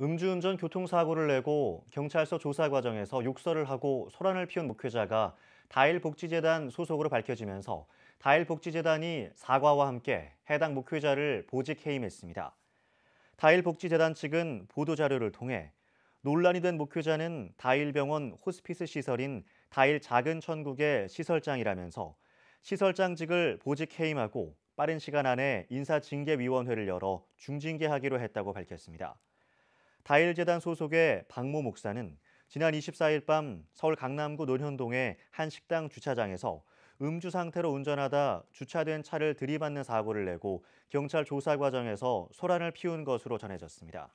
음주운전 교통사고를 내고 경찰서 조사 과정에서 욕설을 하고 소란을 피운 목회자가 다일복지재단 소속으로 밝혀지면서 다일복지재단이 사과와 함께 해당 목회자를 보직 해임했습니다. 다일복지재단 측은 보도자료를 통해 논란이 된 목회자는 다일병원 호스피스 시설인 다일 작은 천국의 시설장이라면서 시설장직을 보직 해임하고 빠른 시간 안에 인사징계위원회를 열어 중징계하기로 했다고 밝혔습니다. 다일재단 소속의 박모 목사는 지난 24일 밤 서울 강남구 논현동의 한 식당 주차장에서 음주 상태로 운전하다 주차된 차를 들이받는 사고를 내고 경찰 조사 과정에서 소란을 피운 것으로 전해졌습니다.